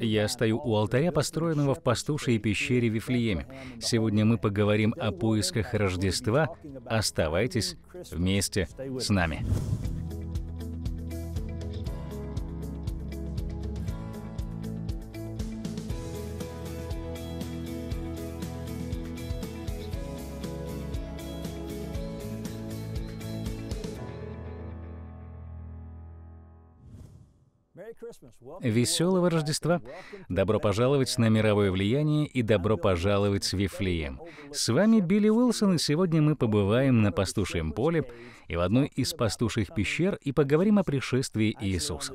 Я стою у алтаря, построенного в пастушей пещере в Вифлееме. Сегодня мы поговорим о поисках Рождества. Оставайтесь вместе с нами. Веселого Рождества! Добро пожаловать на мировое влияние и добро пожаловать в Вифлеем. С вами Билли Уилсон, и сегодня мы побываем на пастушьем поле и в одной из пастушьих пещер и поговорим о пришествии Иисуса.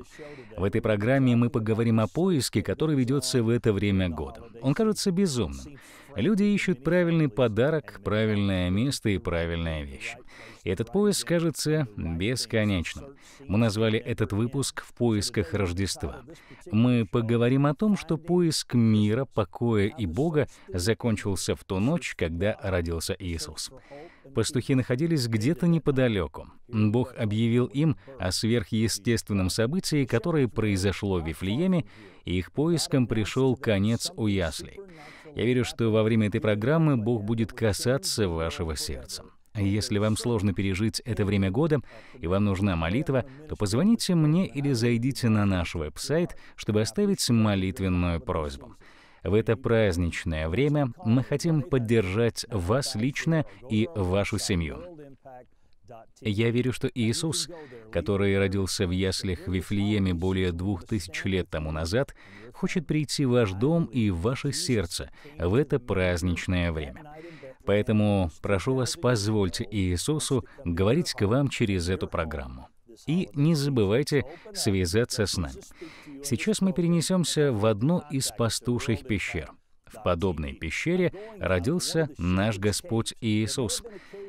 В этой программе мы поговорим о поиске, который ведется в это время года. Он кажется безумным. Люди ищут правильный подарок, правильное место и правильная вещь. И Этот поиск кажется бесконечным. Мы назвали этот выпуск «В поисках Рождества». Мы поговорим о том, что поиск мира, покоя и Бога закончился в ту ночь, когда родился Иисус. Пастухи находились где-то неподалеку. Бог объявил им о сверхъестественном событии, которое произошло в Вифлееме, и их поиском пришел конец у яслей. Я верю, что во время этой программы Бог будет касаться вашего сердца. Если вам сложно пережить это время года и вам нужна молитва, то позвоните мне или зайдите на наш веб-сайт, чтобы оставить молитвенную просьбу. В это праздничное время мы хотим поддержать вас лично и вашу семью. Я верю, что Иисус, который родился в яслях в Вифлееме более двух тысяч лет тому назад, хочет прийти в ваш дом и в ваше сердце в это праздничное время. Поэтому прошу вас, позвольте Иисусу говорить к вам через эту программу. И не забывайте связаться с нами. Сейчас мы перенесемся в одну из пастуших пещер. В подобной пещере родился наш Господь Иисус.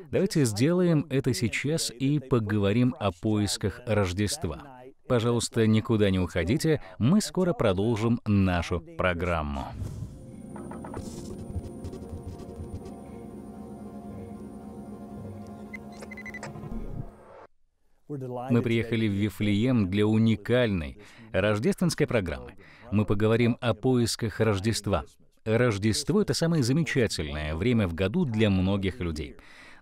Давайте сделаем это сейчас и поговорим о поисках Рождества. Пожалуйста, никуда не уходите, мы скоро продолжим нашу программу. Мы приехали в Вифлеем для уникальной рождественской программы. Мы поговорим о поисках Рождества. Рождество — это самое замечательное время в году для многих людей.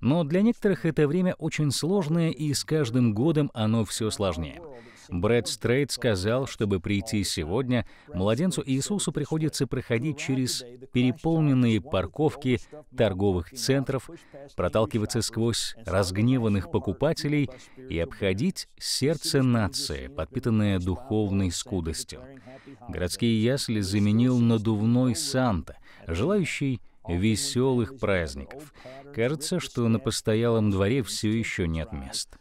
Но для некоторых это время очень сложное, и с каждым годом оно все сложнее. Брэд Стрейт сказал, чтобы прийти сегодня, младенцу Иисусу приходится проходить через переполненные парковки торговых центров, проталкиваться сквозь разгневанных покупателей и обходить сердце нации, подпитанное духовной скудостью. Городские ясли заменил надувной Санта, желающий веселых праздников. Кажется, что на постоялом дворе все еще нет мест.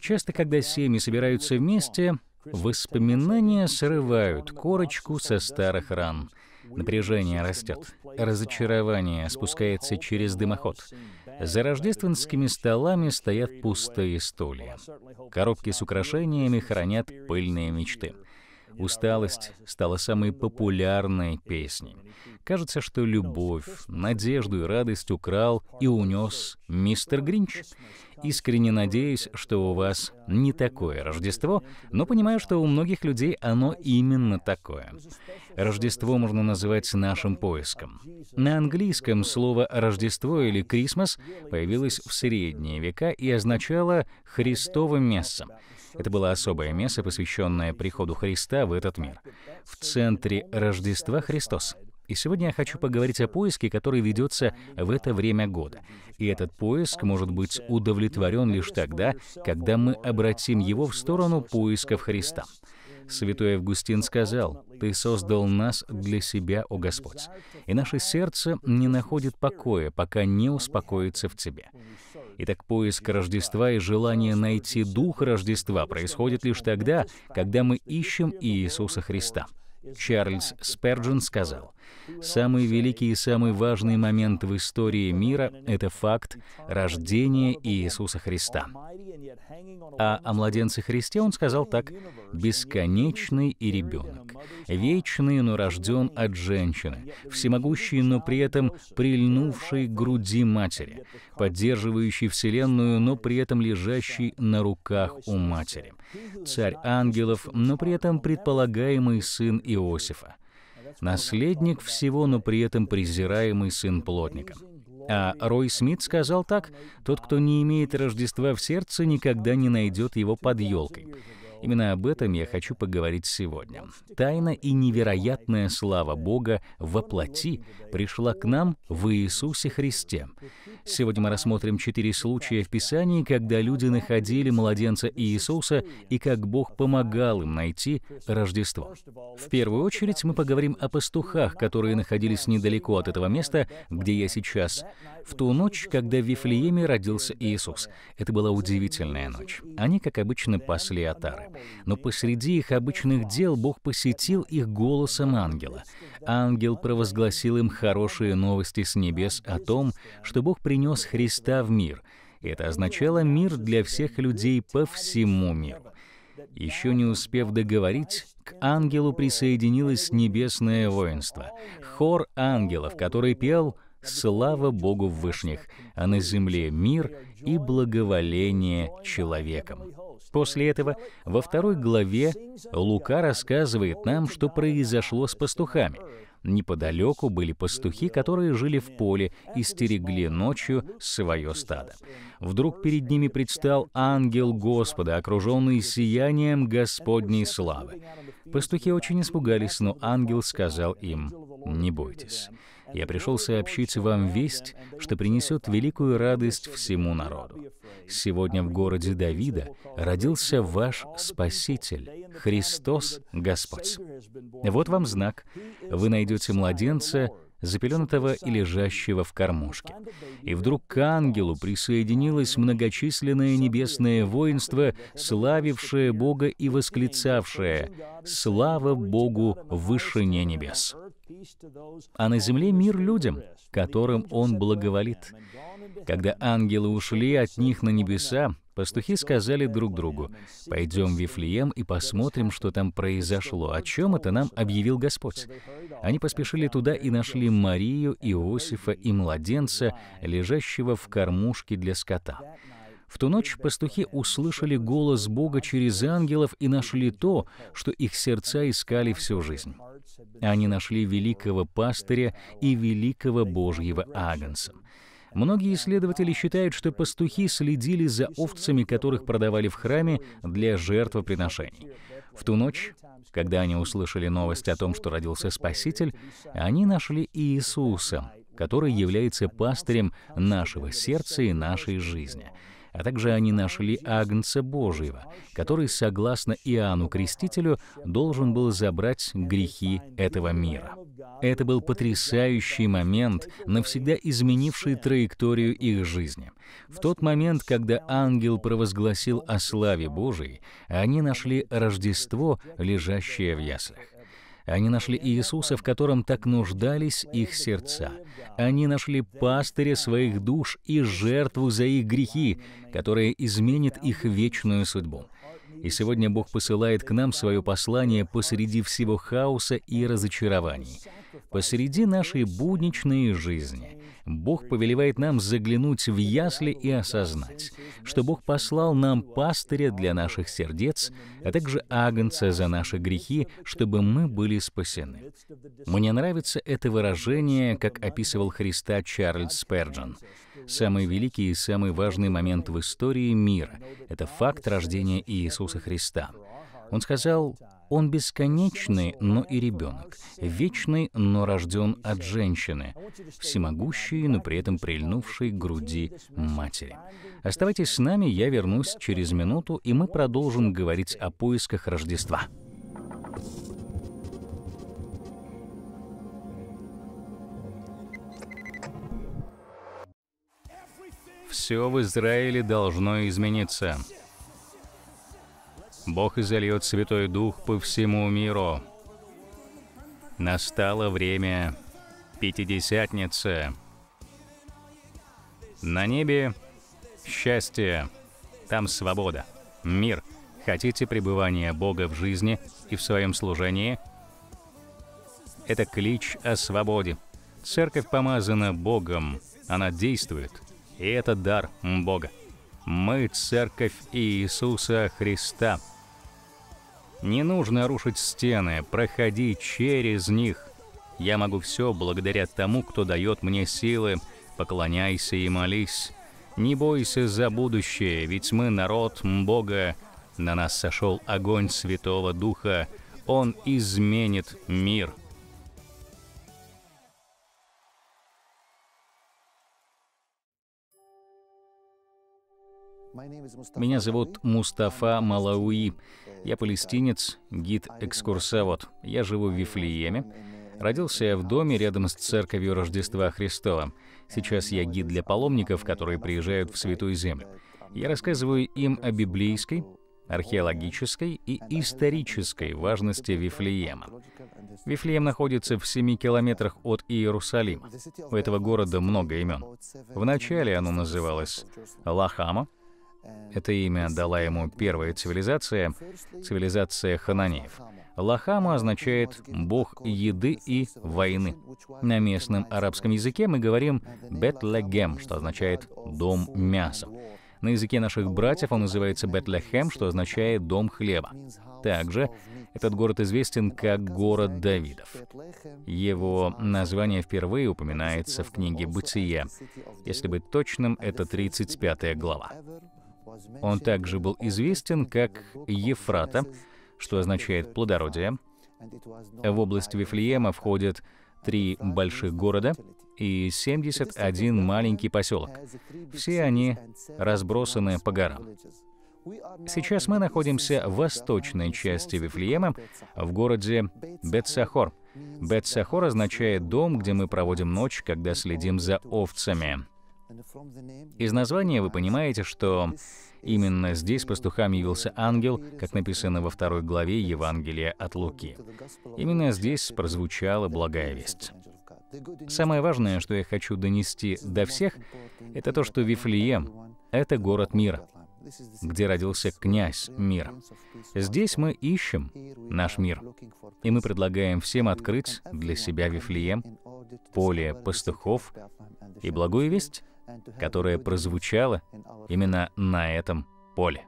Часто, когда семьи собираются вместе, воспоминания срывают корочку со старых ран. Напряжение растет, разочарование спускается через дымоход. За рождественскими столами стоят пустые стулья. Коробки с украшениями хранят пыльные мечты — Усталость стала самой популярной песней. Кажется, что любовь, надежду и радость украл и унес мистер Гринч. Искренне надеюсь, что у вас не такое Рождество, но понимаю, что у многих людей оно именно такое. Рождество можно называть нашим поиском. На английском слово «Рождество» или «Крисмас» появилось в средние века и означало «Христово мясо». Это было особое место, посвященное приходу Христа в этот мир. В центре Рождества Христос. И сегодня я хочу поговорить о поиске, который ведется в это время года. И этот поиск может быть удовлетворен лишь тогда, когда мы обратим его в сторону поисков Христа. Святой Августин сказал, «Ты создал нас для себя, о Господь, и наше сердце не находит покоя, пока не успокоится в Тебе». Итак, поиск Рождества и желание найти Дух Рождества происходит лишь тогда, когда мы ищем Иисуса Христа. Чарльз Сперджин сказал, Самый великий и самый важный момент в истории мира — это факт рождения Иисуса Христа. А о младенце Христе он сказал так «бесконечный и ребенок, вечный, но рожден от женщины, всемогущий, но при этом прильнувший к груди матери, поддерживающий Вселенную, но при этом лежащий на руках у матери, царь ангелов, но при этом предполагаемый сын Иосифа, наследник всего, но при этом презираемый сын плотника. А Рой Смит сказал так, «Тот, кто не имеет Рождества в сердце, никогда не найдет его под елкой». Именно об этом я хочу поговорить сегодня. Тайна и невероятная слава Бога во плоти пришла к нам в Иисусе Христе. Сегодня мы рассмотрим четыре случая в Писании, когда люди находили младенца Иисуса и как Бог помогал им найти Рождество. В первую очередь мы поговорим о пастухах, которые находились недалеко от этого места, где я сейчас, в ту ночь, когда в Вифлееме родился Иисус. Это была удивительная ночь. Они, как обычно, пасли отары. Но посреди их обычных дел Бог посетил их голосом ангела. Ангел провозгласил им хорошие новости с небес о том, что Бог при принес Христа в мир. Это означало мир для всех людей по всему миру. Еще не успев договорить, к ангелу присоединилось небесное воинство. Хор ангелов, который пел «Слава Богу в вышних», а на земле мир и благоволение человеком. После этого во второй главе Лука рассказывает нам, что произошло с пастухами. Неподалеку были пастухи, которые жили в поле и стерегли ночью свое стадо. Вдруг перед ними предстал ангел Господа, окруженный сиянием Господней славы. Пастухи очень испугались, но ангел сказал им, «Не бойтесь». Я пришел сообщить вам весть, что принесет великую радость всему народу. Сегодня в городе Давида родился ваш Спаситель, Христос Господь. Вот вам знак. Вы найдете младенца, запеленутого и лежащего в кормушке. И вдруг к ангелу присоединилось многочисленное небесное воинство, славившее Бога и восклицавшее «Слава Богу в вышине небес!» а на земле мир людям, которым Он благоволит. Когда ангелы ушли от них на небеса, Пастухи сказали друг другу, «Пойдем в Вифлеем и посмотрим, что там произошло, о чем это нам объявил Господь». Они поспешили туда и нашли Марию, Иосифа и младенца, лежащего в кормушке для скота. В ту ночь пастухи услышали голос Бога через ангелов и нашли то, что их сердца искали всю жизнь. Они нашли великого пастыря и великого Божьего агнца. Многие исследователи считают, что пастухи следили за овцами, которых продавали в храме для жертвоприношений. В ту ночь, когда они услышали новость о том, что родился Спаситель, они нашли Иисуса, который является пастырем нашего сердца и нашей жизни — а также они нашли Агнца Божьего, который, согласно Иоанну Крестителю, должен был забрать грехи этого мира. Это был потрясающий момент, навсегда изменивший траекторию их жизни. В тот момент, когда ангел провозгласил о славе Божией, они нашли Рождество, лежащее в яслях. Они нашли Иисуса, в котором так нуждались их сердца. Они нашли пастыря своих душ и жертву за их грехи, которая изменит их вечную судьбу. И сегодня Бог посылает к нам свое послание посреди всего хаоса и разочарований, посреди нашей будничной жизни, Бог повелевает нам заглянуть в ясли и осознать, что Бог послал нам пастыря для наших сердец, а также агнца за наши грехи, чтобы мы были спасены. Мне нравится это выражение, как описывал Христа Чарльз Спержен. Самый великий и самый важный момент в истории мира — это факт рождения Иисуса Христа — он сказал, «Он бесконечный, но и ребенок, вечный, но рожден от женщины, всемогущий, но при этом прильнувший к груди матери». Оставайтесь с нами, я вернусь через минуту, и мы продолжим говорить о поисках Рождества. Все в Израиле должно измениться. Бог изольет Святой Дух по всему миру. Настало время Пятидесятницы. На небе счастье, там свобода, мир. Хотите пребывания Бога в жизни и в своем служении? Это клич о свободе. Церковь помазана Богом, она действует, и это дар Бога. Мы — Церковь Иисуса Христа — не нужно рушить стены, проходи через них. Я могу все благодаря тому, кто дает мне силы. Поклоняйся и молись. Не бойся за будущее, ведь мы народ Бога. На нас сошел огонь Святого Духа. Он изменит мир. Меня зовут Мустафа Малауи. Я палестинец, гид-экскурсовод. Я живу в Вифлееме. Родился я в доме рядом с церковью Рождества Христова. Сейчас я гид для паломников, которые приезжают в Святую Землю. Я рассказываю им о библейской, археологической и исторической важности Вифлеема. Вифлеем находится в семи километрах от Иерусалима. У этого города много имен. Вначале оно называлось Лахама, это имя дала ему первая цивилизация, цивилизация хананеев. Лахама означает «бог еды и войны». На местном арабском языке мы говорим «бетлегем», что означает «дом мяса». На языке наших братьев он называется Бетлехем, что означает «дом хлеба». Также этот город известен как город Давидов. Его название впервые упоминается в книге «Бытие». Если быть точным, это 35 глава. Он также был известен как Ефрата, что означает «плодородие». В область Вифлеема входят три больших города и 71 маленький поселок. Все они разбросаны по горам. Сейчас мы находимся в восточной части Вифлеема, в городе Бетсахор. Бетсахор означает «дом, где мы проводим ночь, когда следим за овцами». Из названия вы понимаете, что именно здесь пастухам явился ангел, как написано во второй главе Евангелия от Луки. Именно здесь прозвучала благая весть. Самое важное, что я хочу донести до всех, это то, что Вифлеем — это город мира, где родился князь мира. Здесь мы ищем наш мир, и мы предлагаем всем открыть для себя Вифлеем, поле пастухов и благую весть которая прозвучала именно на этом поле.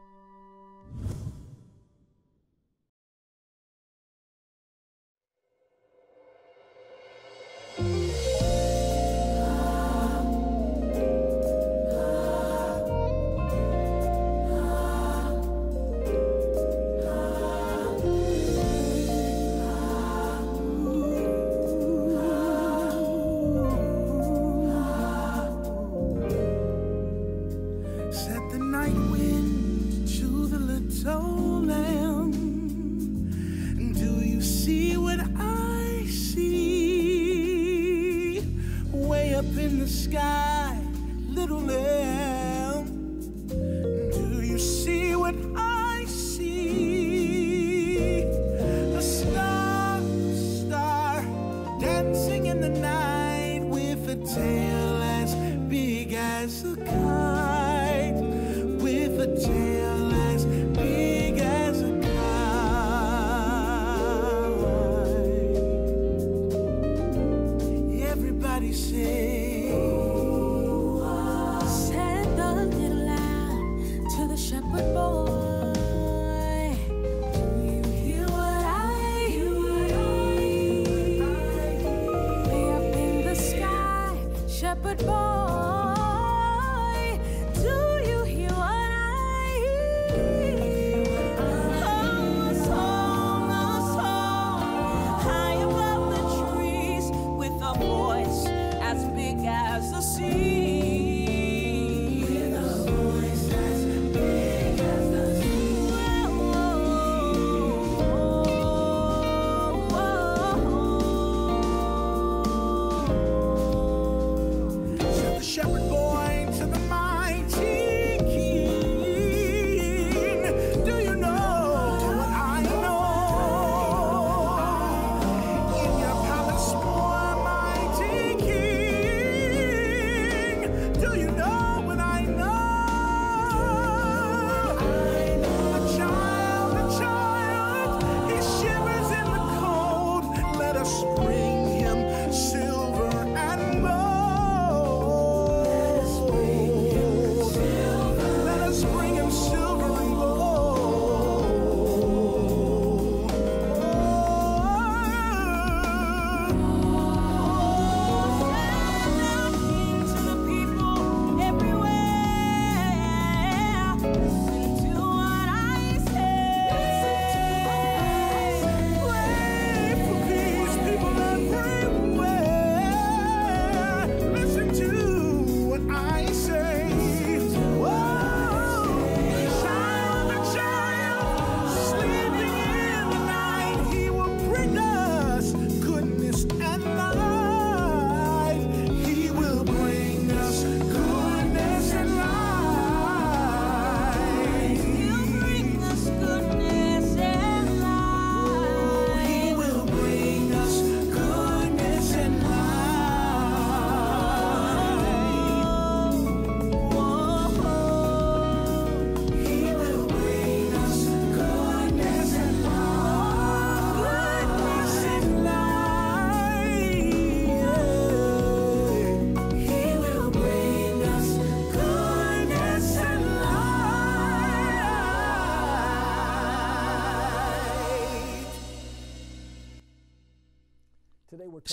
time.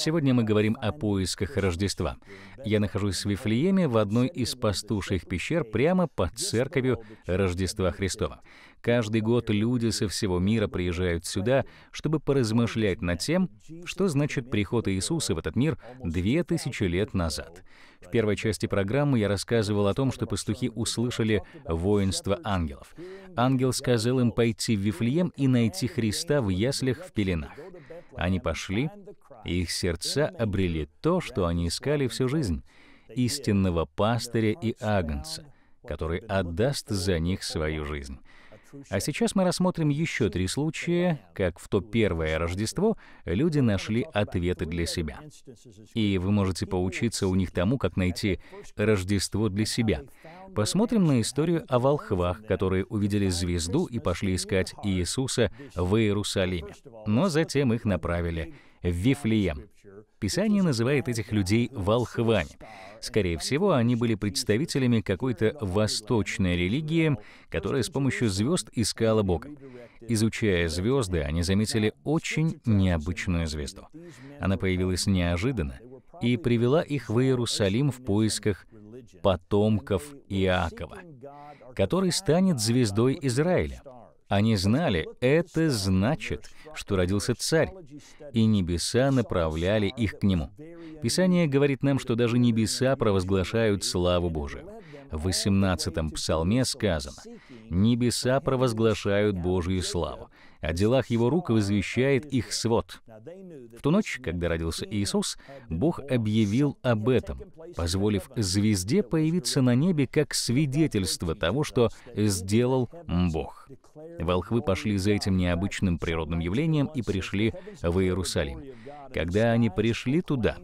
Сегодня мы говорим о поисках Рождества. Я нахожусь в Вифлееме в одной из пастуших пещер прямо под церковью Рождества Христова. Каждый год люди со всего мира приезжают сюда, чтобы поразмышлять над тем, что значит приход Иисуса в этот мир две тысячи лет назад. В первой части программы я рассказывал о том, что пастухи услышали воинство ангелов. Ангел сказал им пойти в Вифлеем и найти Христа в яслях в пеленах. Они пошли, и их сердца обрели то, что они искали всю жизнь — истинного пастыря и агнца, который отдаст за них свою жизнь. А сейчас мы рассмотрим еще три случая, как в то первое Рождество люди нашли ответы для себя. И вы можете поучиться у них тому, как найти Рождество для себя. Посмотрим на историю о волхвах, которые увидели звезду и пошли искать Иисуса в Иерусалиме. Но затем их направили в Вифлеем. Писание называет этих людей волхвами. Скорее всего, они были представителями какой-то восточной религии, которая с помощью звезд искала Бога. Изучая звезды, они заметили очень необычную звезду. Она появилась неожиданно и привела их в Иерусалим в поисках потомков Иакова, который станет звездой Израиля. Они знали, это значит — что родился царь, и небеса направляли их к нему. Писание говорит нам, что даже небеса провозглашают славу Божию в 18-м псалме сказано «Небеса провозглашают Божию славу, о делах его рук возвещает их свод». В ту ночь, когда родился Иисус, Бог объявил об этом, позволив звезде появиться на небе как свидетельство того, что сделал Бог. Волхвы пошли за этим необычным природным явлением и пришли в Иерусалим. Когда они пришли туда,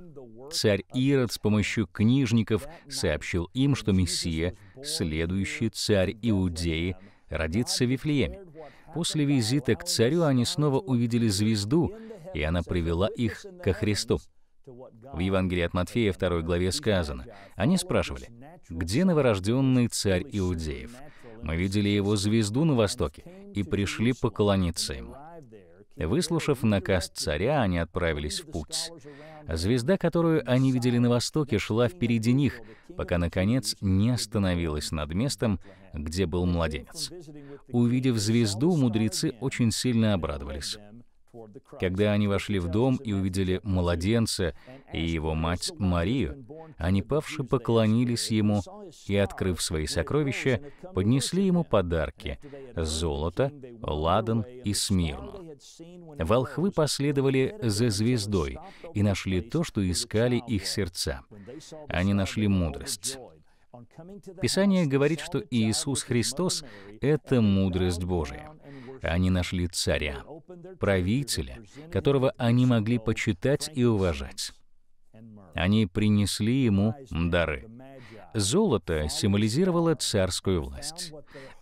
Царь Ирод с помощью книжников сообщил им, что Мессия, следующий царь Иудеи, родится в Вифлееме. После визита к царю они снова увидели звезду, и она привела их ко Христу. В Евангелии от Матфея 2 главе сказано, они спрашивали, «Где новорожденный царь Иудеев?» Мы видели его звезду на востоке и пришли поклониться ему. Выслушав наказ царя, они отправились в путь. Звезда, которую они видели на востоке, шла впереди них, пока, наконец, не остановилась над местом, где был младенец. Увидев звезду, мудрецы очень сильно обрадовались. Когда они вошли в дом и увидели младенца и его мать Марию, они павши поклонились ему и, открыв свои сокровища, поднесли ему подарки — золото, ладан и смирну. Волхвы последовали за звездой и нашли то, что искали их сердца. Они нашли мудрость. Писание говорит, что Иисус Христос — это мудрость Божия. Они нашли царя, правителя, которого они могли почитать и уважать. Они принесли ему дары. Золото символизировало царскую власть.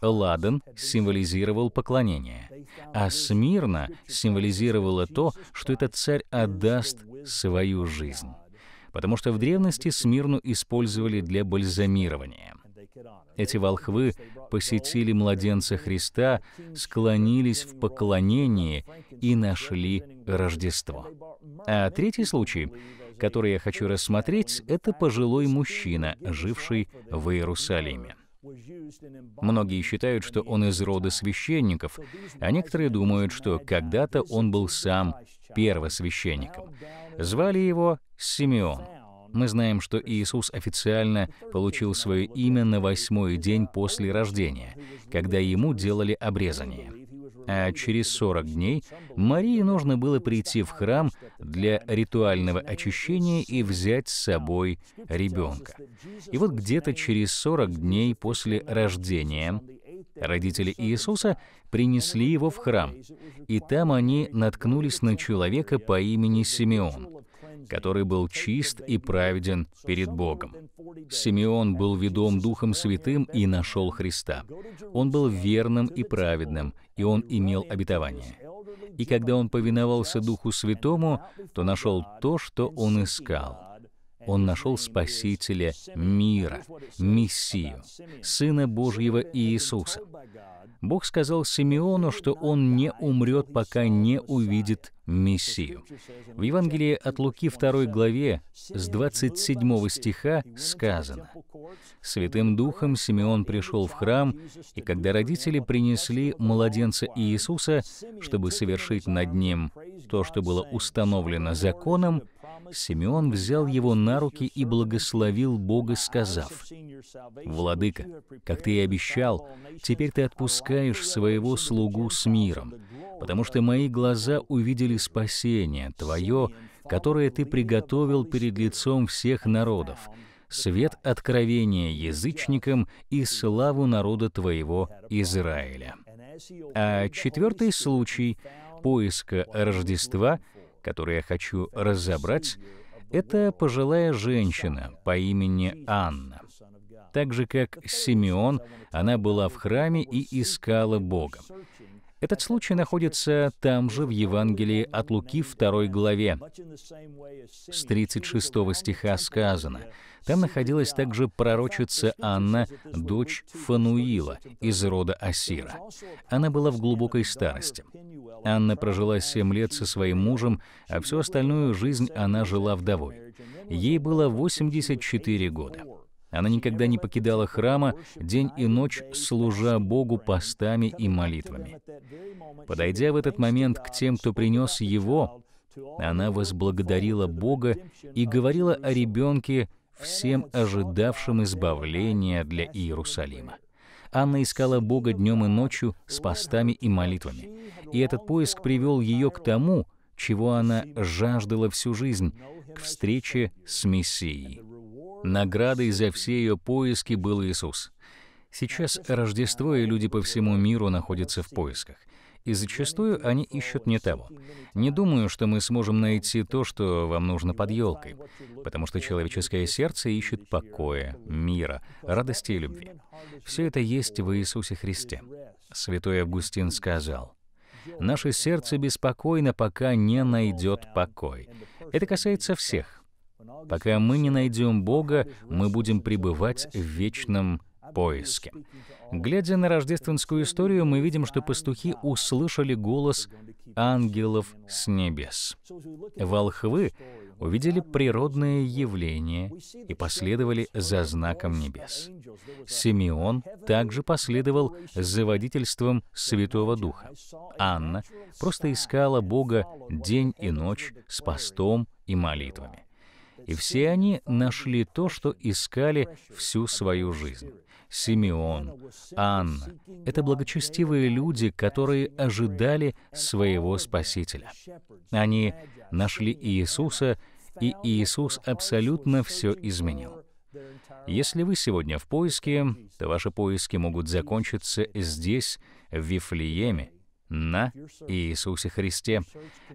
Ладан символизировал поклонение. А смирно символизировало то, что этот царь отдаст свою жизнь потому что в древности Смирну использовали для бальзамирования. Эти волхвы посетили младенца Христа, склонились в поклонении и нашли Рождество. А третий случай, который я хочу рассмотреть, это пожилой мужчина, живший в Иерусалиме. Многие считают, что он из рода священников, а некоторые думают, что когда-то он был сам первосвященником. Звали его Симеон. Мы знаем, что Иисус официально получил свое имя на восьмой день после рождения, когда ему делали обрезание а через 40 дней Марии нужно было прийти в храм для ритуального очищения и взять с собой ребенка. И вот где-то через 40 дней после рождения родители Иисуса принесли его в храм, и там они наткнулись на человека по имени Симеон, который был чист и праведен перед Богом. Симеон был ведом Духом Святым и нашел Христа. Он был верным и праведным, и он имел обетование. И когда он повиновался Духу Святому, то нашел то, что он искал — он нашел Спасителя мира, Мессию, Сына Божьего Иисуса. Бог сказал Симеону, что он не умрет, пока не увидит Мессию. В Евангелии от Луки 2 главе с 27 стиха сказано, «Святым Духом Симеон пришел в храм, и когда родители принесли младенца Иисуса, чтобы совершить над ним то, что было установлено законом, Симеон взял его на руки и благословил Бога, сказав, «Владыка, как ты и обещал, теперь ты отпускаешь своего слугу с миром, потому что мои глаза увидели спасение Твое, которое Ты приготовил перед лицом всех народов, свет откровения язычникам и славу народа Твоего Израиля». А четвертый случай — поиска Рождества — которую я хочу разобрать, это пожилая женщина по имени Анна. Так же, как Симеон, она была в храме и искала Бога. Этот случай находится там же в Евангелии от Луки 2 главе. С 36 стиха сказано, там находилась также пророчица Анна, дочь Фануила из рода Асира. Она была в глубокой старости. Анна прожила семь лет со своим мужем, а всю остальную жизнь она жила вдовой. Ей было 84 года. Она никогда не покидала храма день и ночь, служа Богу постами и молитвами. Подойдя в этот момент к тем, кто принес его, она возблагодарила Бога и говорила о ребенке, всем ожидавшим избавления для Иерусалима. Анна искала Бога днем и ночью с постами и молитвами. И этот поиск привел ее к тому, чего она жаждала всю жизнь, к встрече с Мессией. Наградой за все ее поиски был Иисус. Сейчас Рождество и люди по всему миру находятся в поисках. И зачастую они ищут не того. Не думаю, что мы сможем найти то, что вам нужно под елкой, потому что человеческое сердце ищет покоя, мира, радости и любви. Все это есть в Иисусе Христе. Святой Августин сказал, «Наше сердце беспокойно, пока не найдет покой». Это касается всех, Пока мы не найдем Бога, мы будем пребывать в вечном поиске. Глядя на рождественскую историю, мы видим, что пастухи услышали голос ангелов с небес. Волхвы увидели природное явление и последовали за знаком небес. Симеон также последовал за водительством Святого Духа. Анна просто искала Бога день и ночь с постом и молитвами. И все они нашли то, что искали всю свою жизнь. Симеон, Анна — это благочестивые люди, которые ожидали своего Спасителя. Они нашли Иисуса, и Иисус абсолютно все изменил. Если вы сегодня в поиске, то ваши поиски могут закончиться здесь, в Вифлееме, на Иисусе Христе.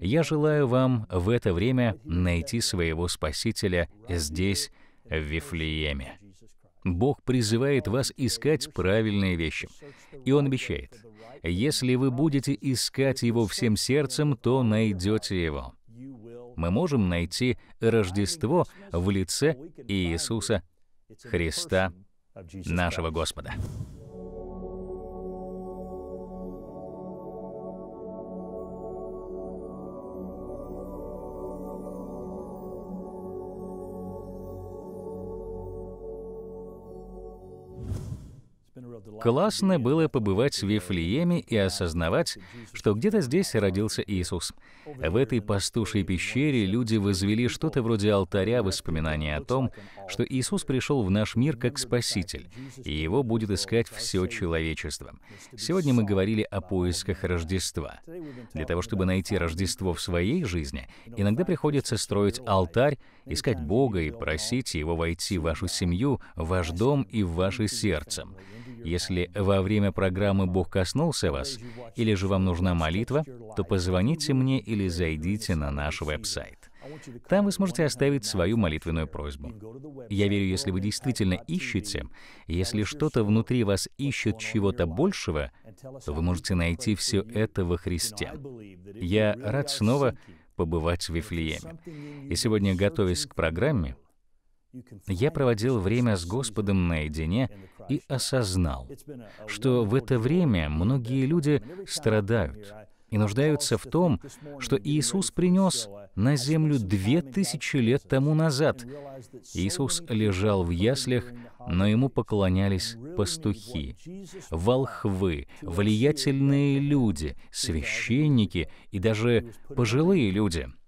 Я желаю вам в это время найти своего Спасителя здесь, в Вифлееме. Бог призывает вас искать правильные вещи. И Он обещает, если вы будете искать Его всем сердцем, то найдете Его. Мы можем найти Рождество в лице Иисуса Христа, нашего Господа. Классно было побывать в Вифлееме и осознавать, что где-то здесь родился Иисус. В этой пастушей пещере люди возвели что-то вроде алтаря воспоминания о том, что Иисус пришел в наш мир как Спаситель, и его будет искать все человечество. Сегодня мы говорили о поисках Рождества. Для того, чтобы найти Рождество в своей жизни, иногда приходится строить алтарь, искать Бога и просить Его войти в вашу семью, в ваш дом и в ваше сердце. Если во время программы Бог коснулся вас, или же вам нужна молитва, то позвоните мне или зайдите на наш веб-сайт. Там вы сможете оставить свою молитвенную просьбу. Я верю, если вы действительно ищете, если что-то внутри вас ищет чего-то большего, то вы можете найти все это во Христе. Я рад снова побывать в Вифлееме. И сегодня, готовясь к программе, я проводил время с Господом наедине и осознал, что в это время многие люди страдают и нуждаются в том, что Иисус принес на землю две тысячи лет тому назад. Иисус лежал в яслях, но ему поклонялись пастухи, волхвы, влиятельные люди, священники и даже пожилые люди —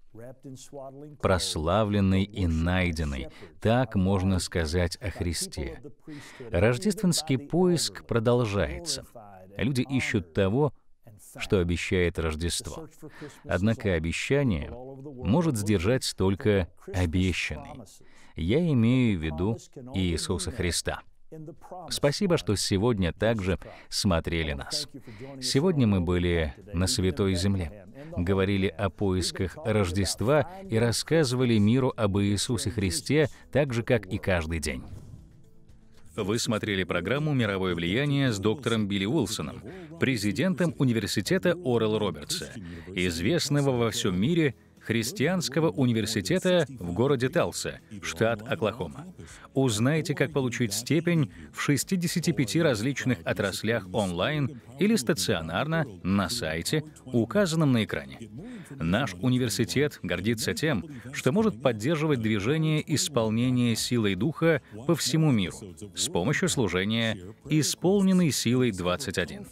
прославленный и найденный. Так можно сказать о Христе. Рождественский поиск продолжается. Люди ищут того, что обещает Рождество. Однако обещание может сдержать только обещанный. Я имею в виду Иисуса Христа. Спасибо, что сегодня также смотрели нас. Сегодня мы были на Святой Земле, говорили о поисках Рождества и рассказывали миру об Иисусе Христе так же, как и каждый день. Вы смотрели программу «Мировое влияние» с доктором Билли Уилсоном, президентом университета Орел Робертса, известного во всем мире – христианского университета в городе Талса, штат Оклахома. Узнайте, как получить степень в 65 различных отраслях онлайн или стационарно на сайте, указанном на экране. Наш университет гордится тем, что может поддерживать движение исполнения силой Духа по всему миру с помощью служения «Исполненный силой 21».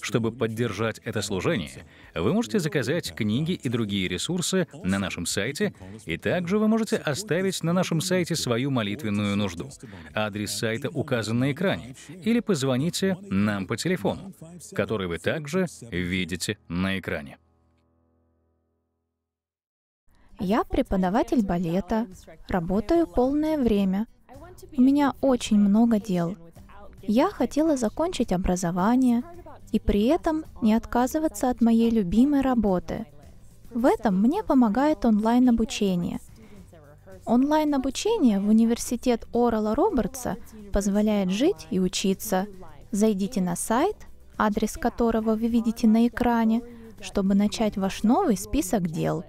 Чтобы поддержать это служение, вы можете заказать книги и другие ресурсы на нашем сайте, и также вы можете оставить на нашем сайте свою молитвенную нужду. Адрес сайта указан на экране, или позвоните нам по телефону, который вы также видите на экране. Я преподаватель балета, работаю полное время. У меня очень много дел. Я хотела закончить образование и при этом не отказываться от моей любимой работы. В этом мне помогает онлайн-обучение. Онлайн-обучение в университет Орала Робертса позволяет жить и учиться. Зайдите на сайт, адрес которого вы видите на экране, чтобы начать ваш новый список дел.